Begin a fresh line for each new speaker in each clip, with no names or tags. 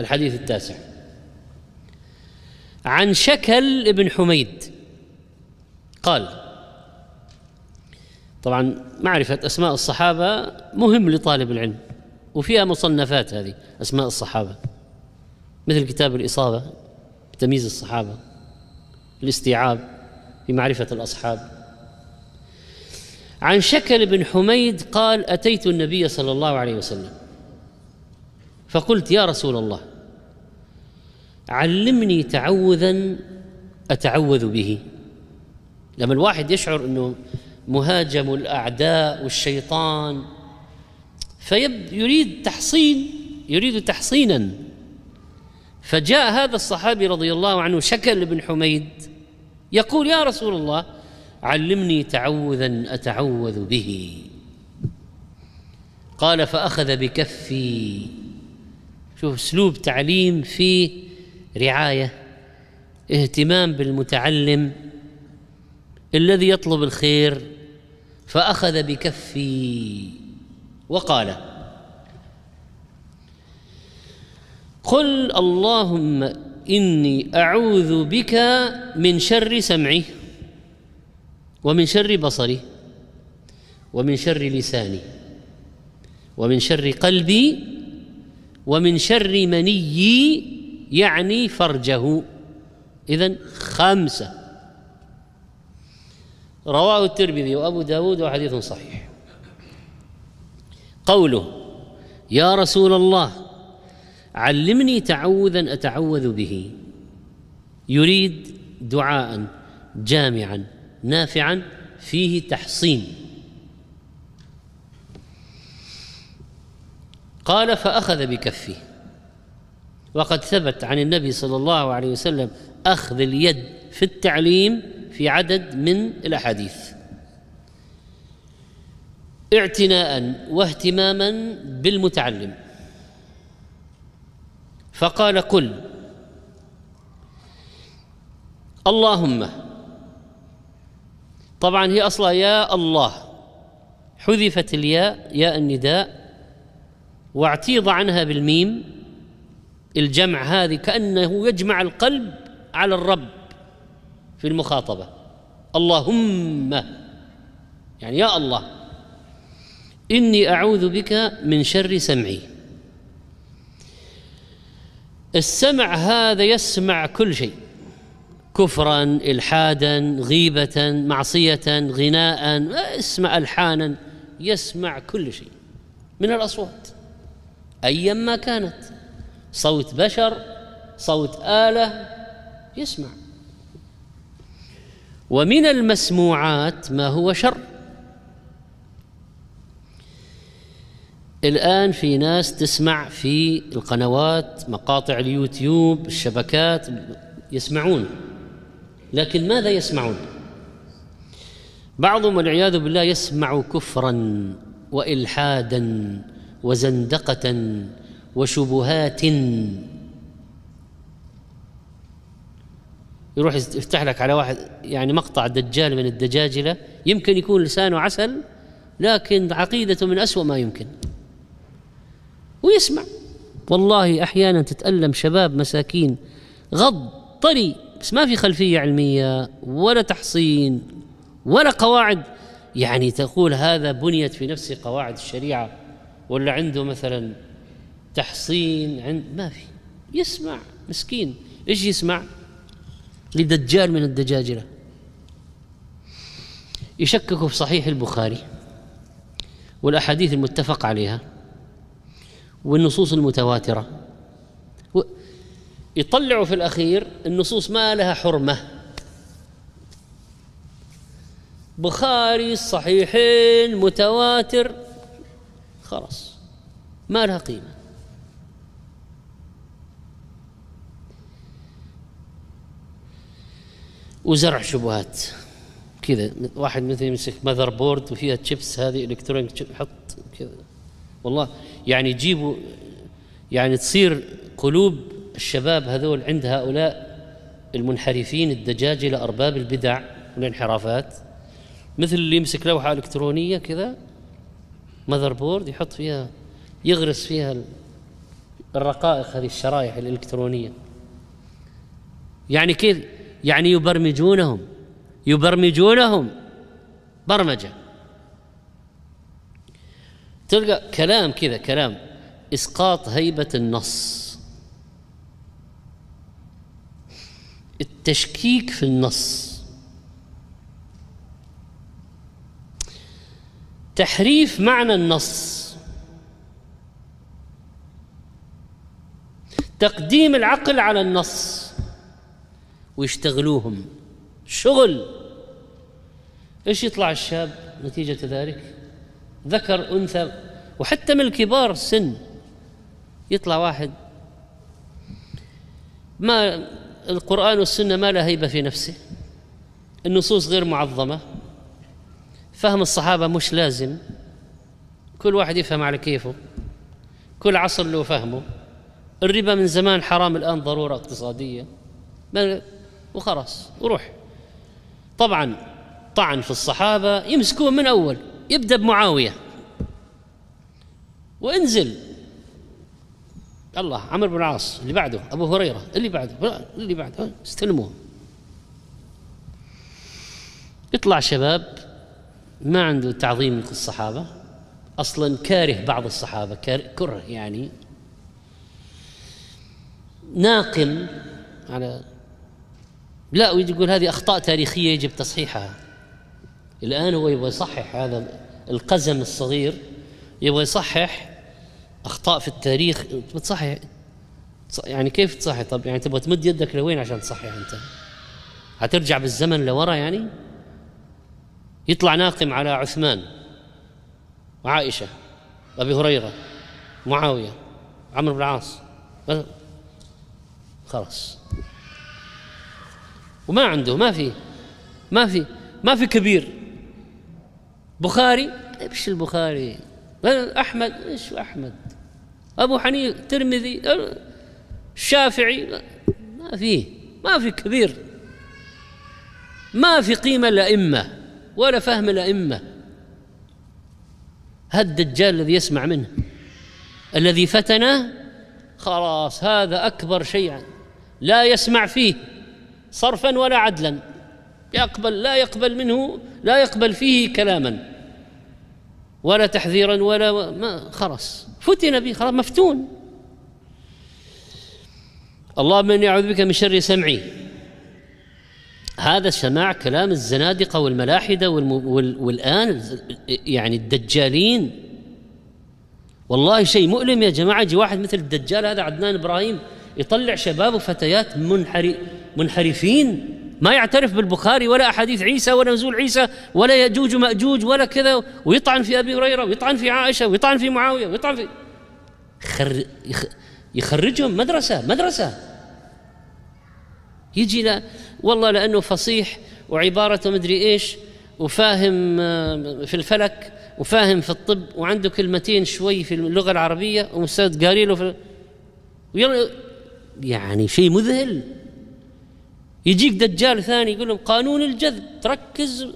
الحديث التاسع عن شكل بن حميد قال طبعا معرفة أسماء الصحابة مهم لطالب العلم وفيها مصنفات هذه أسماء الصحابة مثل كتاب الإصابة تمييز الصحابة الاستيعاب في معرفة الأصحاب عن شكل بن حميد قال أتيت النبي صلى الله عليه وسلم فقلت يا رسول الله علمني تعوذا اتعوذ به لما الواحد يشعر انه مهاجم الاعداء والشيطان فيريد تحصين يريد تحصينا فجاء هذا الصحابي رضي الله عنه شكل بن حميد يقول يا رسول الله علمني تعوذا اتعوذ به قال فاخذ بكفي شوف اسلوب تعليم فيه رعايه اهتمام بالمتعلم الذي يطلب الخير فاخذ بكفي وقال قل اللهم اني اعوذ بك من شر سمعي ومن شر بصري ومن شر لساني ومن شر قلبي ومن شر منيي يعني فرجه إذا خمسة رواه الترمذي وأبو داود وحديث صحيح قوله يا رسول الله علمني تعوذا أتعوذ به يريد دعاء جامعا نافعا فيه تحصين قال فأخذ بكفه وقد ثبت عن النبي صلى الله عليه وسلم أخذ اليد في التعليم في عدد من الأحاديث اعتناء واهتماما بالمتعلم فقال قل اللهم طبعا هي اصلها يا الله حذفت الياء ياء النداء واعتيض عنها بالميم الجمع هذه كأنه يجمع القلب على الرب في المخاطبة اللهم يعني يا الله إني أعوذ بك من شر سمعي السمع هذا يسمع كل شيء كفرا الحادا غيبه معصيه غناء اسمع الحانا يسمع كل شيء من الاصوات ايا ما كانت صوت بشر صوت آلة يسمع ومن المسموعات ما هو شر الآن في ناس تسمع في القنوات مقاطع اليوتيوب الشبكات يسمعون لكن ماذا يسمعون بعضهم والعياذ بالله يسمع كفرا والحادا وزندقه وشبهات يروح يفتح لك على واحد يعني مقطع دجال من الدجاجلة يمكن يكون لسانه عسل لكن عقيدته من أسوأ ما يمكن ويسمع والله أحيانا تتألم شباب مساكين غض طري بس ما في خلفية علمية ولا تحصين ولا قواعد يعني تقول هذا بنيت في نفسه قواعد الشريعة ولا عنده مثلا تحصين عند ما في يسمع مسكين ايش يسمع لدجال من الدجاجلة يشكك في صحيح البخاري والأحاديث المتفق عليها والنصوص المتواترة يطلعوا في الأخير النصوص ما لها حرمة بخاري صحيحين متواتر خلاص ما لها قيمه وزرع شبهات كذا واحد مثل يمسك ماذر بورد وفيها تشيبس هذه الكترونيك حط كذا والله يعني يجيبوا يعني تصير قلوب الشباب هذول عند هؤلاء المنحرفين الدجاجلة أرباب البدع والانحرافات مثل اللي يمسك لوحة إلكترونية كذا ماذر بورد يحط فيها يغرس فيها الرقائق هذه الشرائح الإلكترونية يعني كيف يعني يبرمجونهم يبرمجونهم برمجه تلقى كلام كذا كلام اسقاط هيبه النص التشكيك في النص تحريف معنى النص تقديم العقل على النص ويشتغلوهم شغل ايش يطلع الشاب نتيجة ذلك ذكر أنثى وحتى من الكبار السن يطلع واحد ما القرآن والسنة ما لها هيبة في نفسه النصوص غير معظمة فهم الصحابة مش لازم كل واحد يفهم على كيفه كل عصر له فهمه الربا من زمان حرام الآن ضرورة اقتصادية وخلاص وروح طبعا طعن في الصحابة يمسكوه من أول يبدأ بمعاوية وانزل الله عمرو بن العاص اللي بعده أبو هريرة اللي بعده اللي بعده استلموه يطلع شباب ما عنده تعظيم للصحابة أصلا كاره بعض الصحابة كره يعني ناقم على لا ويجي يقول هذه أخطاء تاريخية يجب تصحيحها الآن هو يبغى يصحح هذا القزم الصغير يبغى يصحح أخطاء في التاريخ بتصحح يعني كيف تصحح طب يعني تبغى تمد يدك لوين عشان تصحح أنت هترجع بالزمن لورا يعني يطلع ناقم على عثمان وعائشة أبي هريرة معاوية عمرو بن العاص خلاص وما عنده ما في ما في ما في كبير بخاري طيب ايش البخاري احمد ايش احمد ابو حنيفه ترمذي الشافعي ما فيه ما في كبير ما في قيمه لائمه ولا فهم لائمه هذا الدجال الذي يسمع منه الذي فتنه خلاص هذا اكبر شيء لا يسمع فيه صرفا ولا عدلا يقبل لا يقبل منه لا يقبل فيه كلاما ولا تحذيرا ولا ما خرس فتن به خلاص مفتون اللهم اني اعوذ بك من شر سمعي هذا سماع كلام الزنادقه والملاحده والان يعني الدجالين والله شيء مؤلم يا جماعه يجي واحد مثل الدجال هذا عدنان ابراهيم يطلع شباب وفتيات منحري منحرفين ما يعترف بالبخاري ولا أحاديث عيسى ولا نزول عيسى ولا يجوج مأجوج ولا كذا ويطعن في أبي هريرة ويطعن في عائشة ويطعن في معاوية ويطعن في خر... يخرجهم مدرسة مدرسة يجي لا والله لأنه فصيح وعبارته مدري إيش وفاهم آه، في الفلك وفاهم في الطب وعنده كلمتين شوي في اللغة العربية ومستاذ قاري له في... يعني شيء مذهل يجيك دجال ثاني يقول لهم قانون الجذب تركز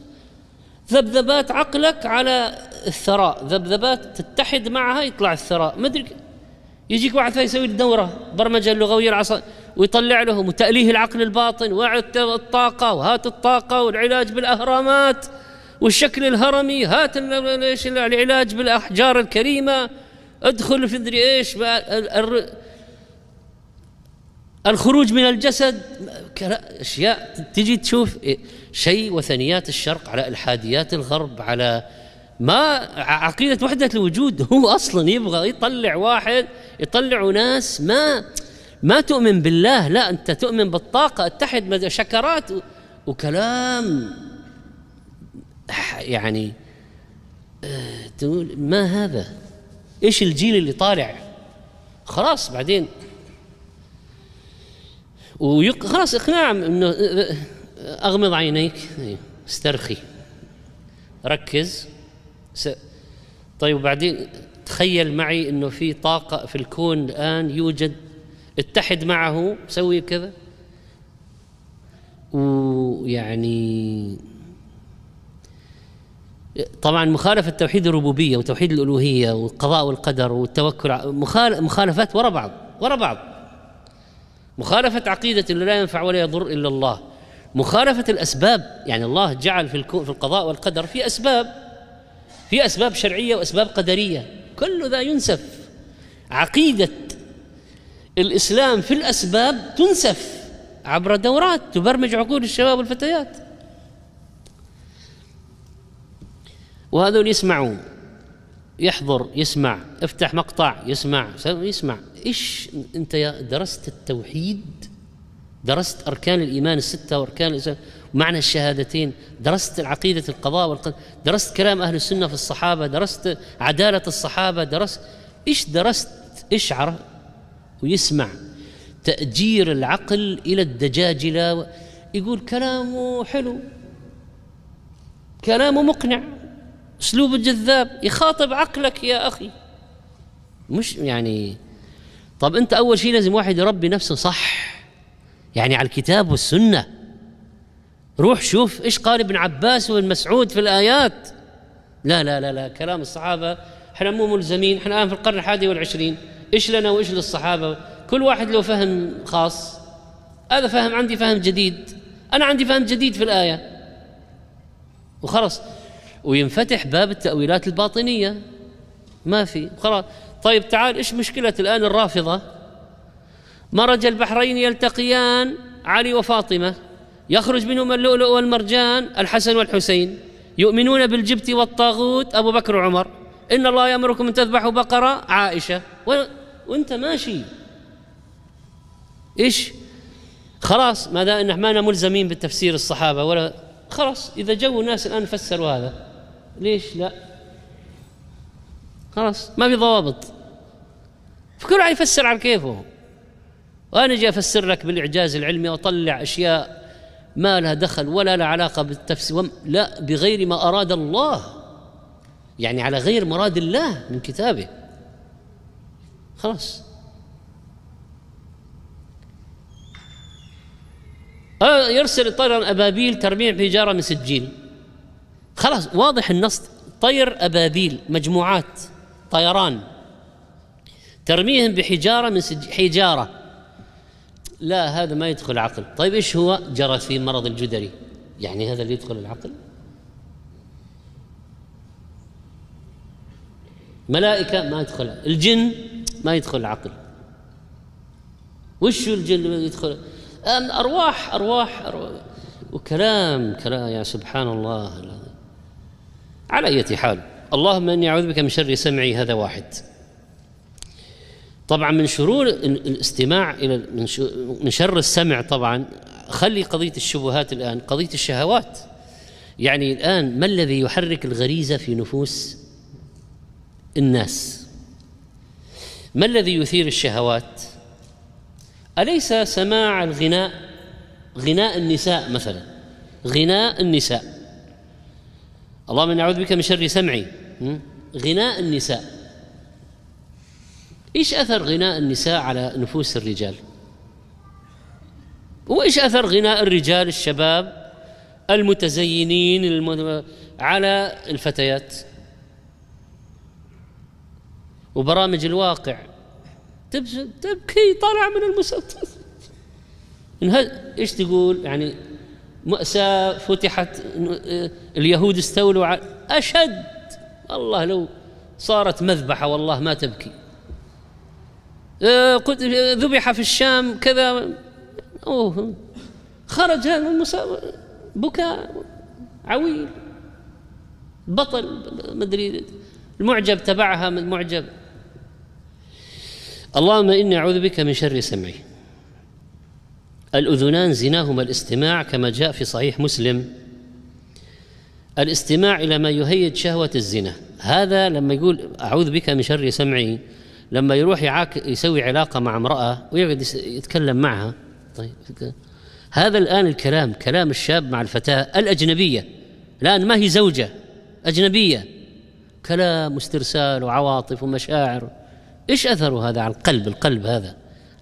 ذبذبات عقلك على الثراء ذبذبات تتحد معها يطلع الثراء ما ادري يجيك واحد ثاني يسوي الدوره برمجه لغويه العصا ويطلع لهم وتأليه العقل الباطن وعد الطاقة وهات الطاقة والعلاج بالأهرامات والشكل الهرمي هات ايش العلاج بالأحجار الكريمة ادخل في مدري ايش الخروج من الجسد أشياء تجي تشوف شيء وثنيات الشرق على إلحاديات الغرب على ما عقيدة وحدة الوجود هو أصلا يبغى يطلع واحد يطلعوا ناس ما ما تؤمن بالله لا أنت تؤمن بالطاقة اتحد شكرات وكلام يعني آه، تقول ما هذا ايش الجيل اللي طالع خلاص بعدين ويق... اقناع انه اغمض عينيك أيوه. استرخي ركز س... طيب وبعدين تخيل معي انه في طاقه في الكون الان يوجد اتحد معه سوي كذا ويعني طبعا مخالفة توحيد الربوبية وتوحيد الألوهية والقضاء والقدر والتوكل مخالفات ورا بعض ورا بعض مخالفة عقيدة اللي لا ينفع ولا يضر إلا الله مخالفة الأسباب يعني الله جعل في في القضاء والقدر في أسباب في أسباب شرعية وأسباب قدرية كل ذا ينسف عقيدة الإسلام في الأسباب تنسف عبر دورات تبرمج عقول الشباب والفتيات وهذول يسمعون يحضر يسمع افتح مقطع يسمع يسمع ايش انت درست التوحيد درست اركان الايمان السته واركان معنى ومعنى الشهادتين درست عقيده القضاء والقدر درست كلام اهل السنه في الصحابه درست عداله الصحابه درست ايش درست اشعر ويسمع تاجير العقل الى الدجاجله يقول كلامه حلو كلامه مقنع اسلوبه جذاب يخاطب عقلك يا اخي مش يعني طب انت اول شيء لازم واحد يربي نفسه صح يعني على الكتاب والسنه روح شوف ايش قال ابن عباس وابن مسعود في الايات لا لا لا لا كلام الصحابه احنا مو ملزمين احنا الان في القرن الحادي والعشرين ايش لنا وايش للصحابه كل واحد له فهم خاص هذا فهم عندي فهم جديد انا عندي فهم جديد في الايه وخلص وينفتح باب التاويلات الباطنيه ما في خلاص طيب تعال ايش مشكله الان الرافضه مرج البحرين يلتقيان علي وفاطمه يخرج منهما اللؤلؤ والمرجان الحسن والحسين يؤمنون بالجبت والطاغوت ابو بكر وعمر ان الله يامركم ان تذبحوا بقره عائشه و... وانت ماشي ايش خلاص ما دام ما ملزمين بالتفسير الصحابه ولا خلاص اذا جو الناس الان فسروا هذا ليش لا خلاص ما في ضوابط فكل واحد يفسر على كيفه وأنا جاي أفسر لك بالإعجاز العلمي وأطلع أشياء ما لها دخل ولا لها علاقة بالتفسير لا بغير ما أراد الله يعني على غير مراد الله من كتابه خلاص آه، يرسل طيرا أبابيل ترميع بحجارة من سجيل خلاص واضح النص طير أبابيل مجموعات طيران ترميهم بحجاره من سج... حجاره لا هذا ما يدخل العقل طيب ايش هو جرى في مرض الجدري يعني هذا اللي يدخل العقل ملائكة ما يدخل الجن ما يدخل العقل وش الجن يدخل أرواح أرواح, أرواح وكلام كلام يا سبحان الله على أي حال اللهم اني اعوذ بك من شر سمعي هذا واحد طبعا من شرور الاستماع الى من شر السمع طبعا خلي قضيه الشبهات الان قضيه الشهوات يعني الان ما الذي يحرك الغريزه في نفوس الناس ما الذي يثير الشهوات اليس سماع الغناء غناء النساء مثلا غناء النساء اللهم اني اعوذ بك من شر سمعي غناء النساء ايش اثر غناء النساء على نفوس الرجال وايش اثر غناء الرجال الشباب المتزينين على الفتيات وبرامج الواقع تبكي طالع من المسدس ايش تقول يعني مأساة فتحت آه، اليهود استولوا على أشد والله لو صارت مذبحة والله ما تبكي آه، آه، ذبح في الشام كذا أوه خرج هذا بكاء عويل بطل مدري المعجب تبعها من المعجب اللهم إني أعوذ بك من شر سمعي الأذنان زناهما الاستماع كما جاء في صحيح مسلم الاستماع إلى ما يهيج شهوة الزنا هذا لما يقول أعوذ بك من شر سمعي لما يروح يعاك يسوي علاقة مع امرأة ويقعد يتكلم معها طيب هذا الآن الكلام كلام الشاب مع الفتاة الأجنبية الآن ما هي زوجة أجنبية كلام واسترسال وعواطف ومشاعر إيش أثره هذا على القلب القلب هذا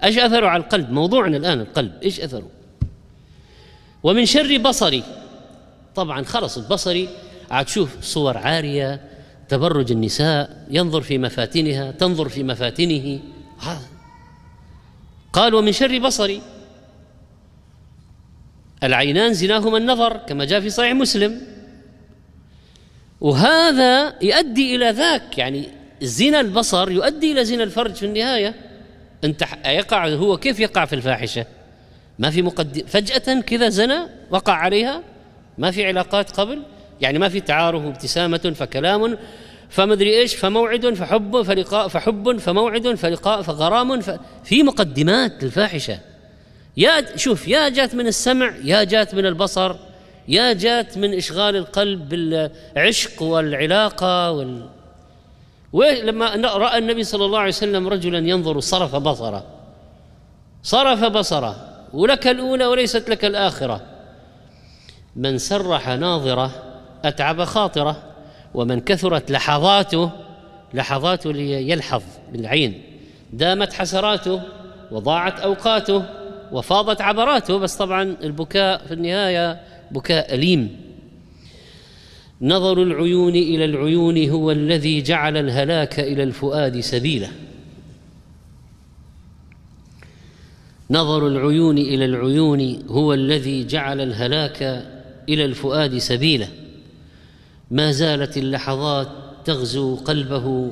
إيش أثره على القلب موضوعنا الآن القلب إيش أثره ومن شر بصري طبعا خلص البصري عاد تشوف صور عارية تبرج النساء ينظر في مفاتنها تنظر في مفاتنه قال ومن شر بصري العينان زناهما النظر كما جاء في صحيح مسلم وهذا يؤدي إلى ذاك يعني زنا البصر يؤدي إلى زنا الفرج في النهاية أنت يقع هو كيف يقع في الفاحشة ما في مقدم فجأة كذا زنا وقع عليها ما في علاقات قبل يعني ما في تعارف وابتسامة فكلام فمدري ايش فموعد فحب فلقاء فحب فموعد فلقاء فغرام ف... في مقدمات الفاحشة يا شوف يا جات من السمع يا جات من البصر يا جات من إشغال القلب بالعشق والعلاقة وال... ولما رأى النبي صلى الله عليه وسلم رجلا ينظر صرف بصره صرف بصره ولك الأولى وليست لك الآخرة من سرح ناظره أتعب خاطره ومن كثرت لحظاته لحظاته ليلحظ بالعين دامت حسراته وضاعت أوقاته وفاضت عبراته بس طبعا البكاء في النهاية بكاء أليم نظر العيون إلى العيون هو الذي جعل الهلاك إلى الفؤاد سبيلا نظر العيون إلى العيون هو الذي جعل الهلاك إلى الفؤاد سبيلا ما زالت اللحظات تغزو قلبه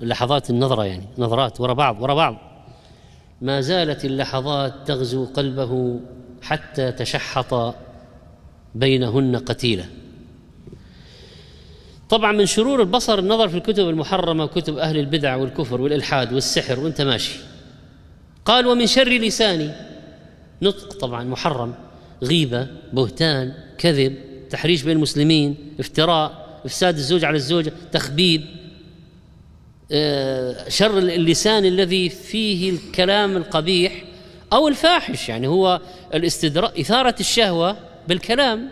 لحظات النظرة يعني نظرات ورا بعض ورا بعض ما زالت اللحظات تغزو قلبه حتى تشحط بينهن قتيله طبعا من شرور البصر النظر في الكتب المحرمه كتب اهل البدع والكفر والالحاد والسحر وانت ماشي قال ومن شر لساني نطق طبعا محرم غيبه بهتان كذب تحريش بين المسلمين افتراء افساد الزوج على الزوجه تخبيب آه، شر اللسان الذي فيه الكلام القبيح او الفاحش يعني هو الاستدراء اثاره الشهوه بالكلام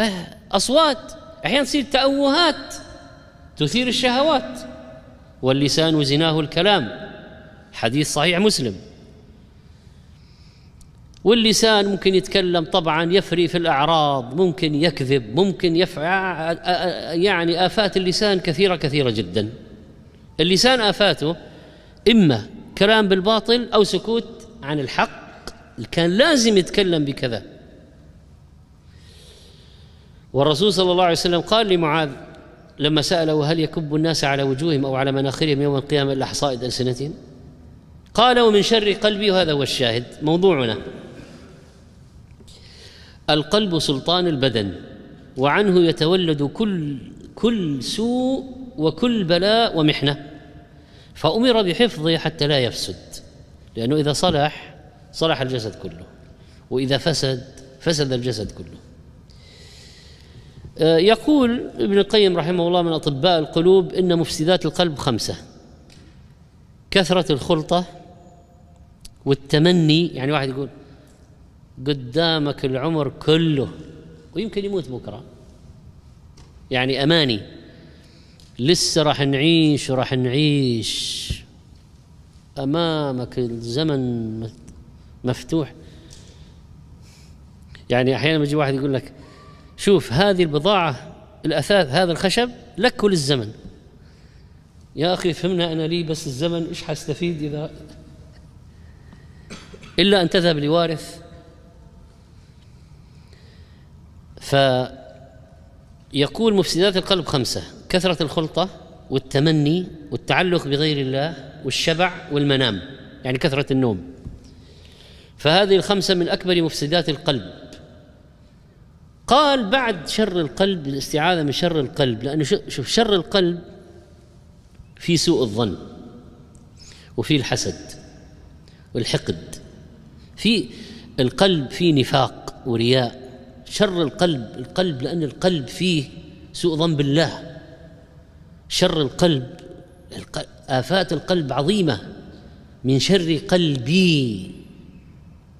آه، اصوات احيانا تصير تأوهات تثير الشهوات واللسان زناه الكلام حديث صحيح مسلم واللسان ممكن يتكلم طبعا يفري في الاعراض ممكن يكذب ممكن يفعل يعني افات اللسان كثيره كثيره جدا اللسان افاته اما كلام بالباطل او سكوت عن الحق كان لازم يتكلم بكذا والرسول صلى الله عليه وسلم قال لمعاذ لما ساله هل يكب الناس على وجوههم او على مناخرهم يوم القيامه الا حصائد السنتهم قال ومن شر قلبي وهذا هو الشاهد موضوعنا القلب سلطان البدن وعنه يتولد كل كل سوء وكل بلاء ومحنه فأمر بحفظه حتى لا يفسد لأنه إذا صلح صلح الجسد كله وإذا فسد فسد الجسد كله آه، يقول ابن القيم رحمه الله من أطباء القلوب إن مفسدات القلب خمسة كثرة الخلطة والتمني يعني واحد يقول قدامك العمر كله ويمكن يموت بكره يعني اماني لسه راح نعيش وراح نعيش امامك الزمن مفتوح يعني احيانا يجي واحد يقول لك شوف هذه البضاعه الاثاث هذا الخشب لك وللزمن يا اخي فهمنا انا لي بس الزمن ايش حستفيد اذا الا ان تذهب لوارث فيقول مفسدات القلب خمسة كثرة الخلطة والتمني والتعلق بغير الله والشبع والمنام يعني كثرة النوم فهذه الخمسة من أكبر مفسدات القلب قال بعد شر القلب الاستعاذة من شر القلب لأنه شوف شر القلب في سوء الظن وفي الحسد والحقد في القلب في نفاق ورياء شر القلب القلب لأن القلب فيه سوء ظن بالله شر القلب آفات القلب عظيمة من شر قلبي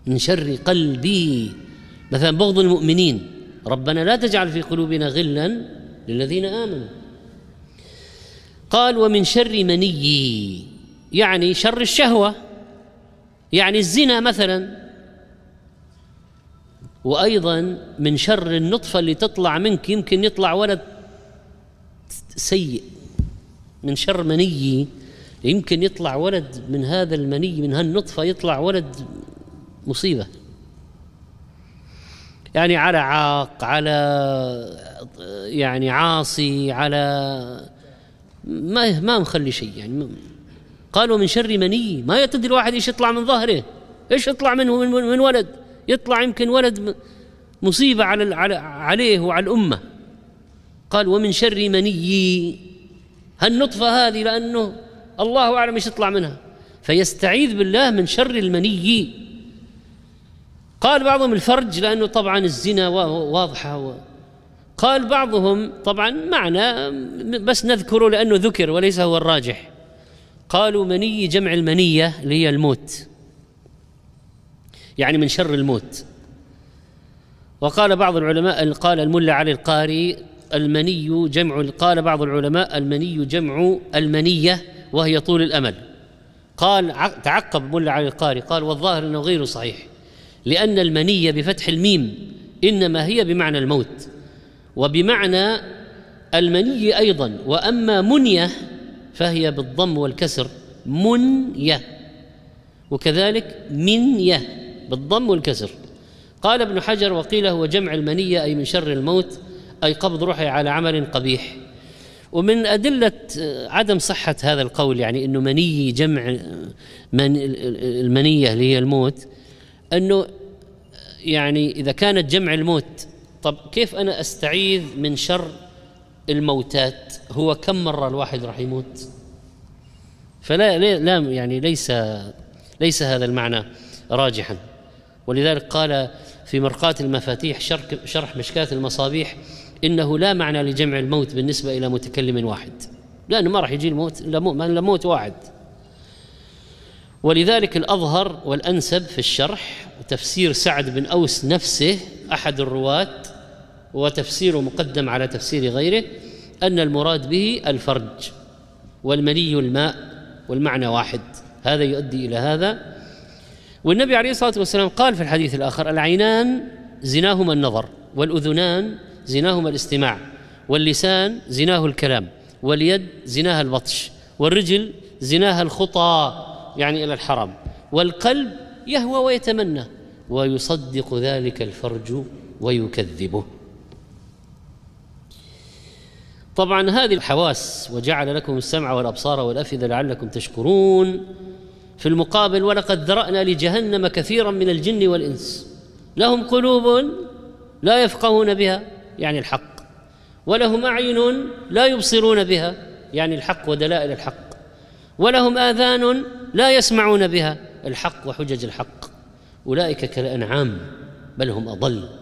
من شر قلبي مثلا بغض المؤمنين ربنا لا تجعل في قلوبنا غلا للذين آمنوا قال ومن شر منيي يعني شر الشهوة يعني الزنا مثلا وايضا من شر النطفه اللي تطلع منك يمكن يطلع ولد سيء من شر مني يمكن يطلع ولد من هذا المني من هالنطفه يطلع ولد مصيبه يعني على عاق على يعني عاصي على ما ما مخلي شيء يعني قالوا من شر مني ما يتدري الواحد ايش يطلع من ظهره ايش يطلع منه من, من ولد يطلع يمكن ولد مصيبة على عليه وعلى الأمة قال ومن شر مني هالنطفة هذه لأنه الله أعلم ايش يطلع منها فيستعيذ بالله من شر المني قال بعضهم الفرج لأنه طبعا الزنا واضحة قال بعضهم طبعا معنى بس نذكره لأنه ذكر وليس هو الراجح قالوا مني جمع المنية اللي هي الموت يعني من شر الموت وقال بعض العلماء قال الملا علي القاري المني جمع قال بعض العلماء المني جمع المنية وهي طول الأمل قال تعقب ملا علي القاري قال والظاهر أنه غير صحيح لأن المنية بفتح الميم إنما هي بمعنى الموت وبمعنى المني أيضا وأما منية فهي بالضم والكسر منية وكذلك منية بالضم والكسر قال ابن حجر وقيل هو جمع المنية أي من شر الموت أي قبض روحه على عمل قبيح ومن أدلة آه، عدم صحة هذا القول يعني أنه مني جمع آه، من المنية اللي هي الموت أنه آه، يعني إذا كانت جمع الموت طب كيف أنا أستعيذ من شر الموتات هو كم مرة الواحد راح يموت فلا لا يعني ليس ليس هذا المعنى راجحا ولذلك قال في مرقاة المفاتيح شرح مشكاة المصابيح إنه لا معنى لجمع الموت بالنسبة إلى متكلم واحد لأنه ما راح يجي الموت إلا موت واحد ولذلك الأظهر والأنسب في الشرح تفسير سعد بن أوس نفسه أحد الرواة وتفسيره مقدم على تفسير غيره أن المراد به الفرج والمني الماء والمعنى واحد هذا يؤدي إلى هذا والنبي عليه الصلاه والسلام قال في الحديث الاخر العينان زناهما النظر والاذنان زناهما الاستماع واللسان زناه الكلام واليد زناها البطش والرجل زناها الخطى يعني الى الحرم والقلب يهوى ويتمنى ويصدق ذلك الفرج ويكذبه طبعا هذه الحواس وجعل لكم السمع والابصار والافئده لعلكم تشكرون في المقابل ولقد ذرأنا لجهنم كثيرا من الجن والإنس لهم قلوب لا يفقهون بها يعني الحق ولهم أعين لا يبصرون بها يعني الحق ودلائل الحق ولهم آذان لا يسمعون بها الحق وحجج الحق أولئك كالأنعام بل هم أضل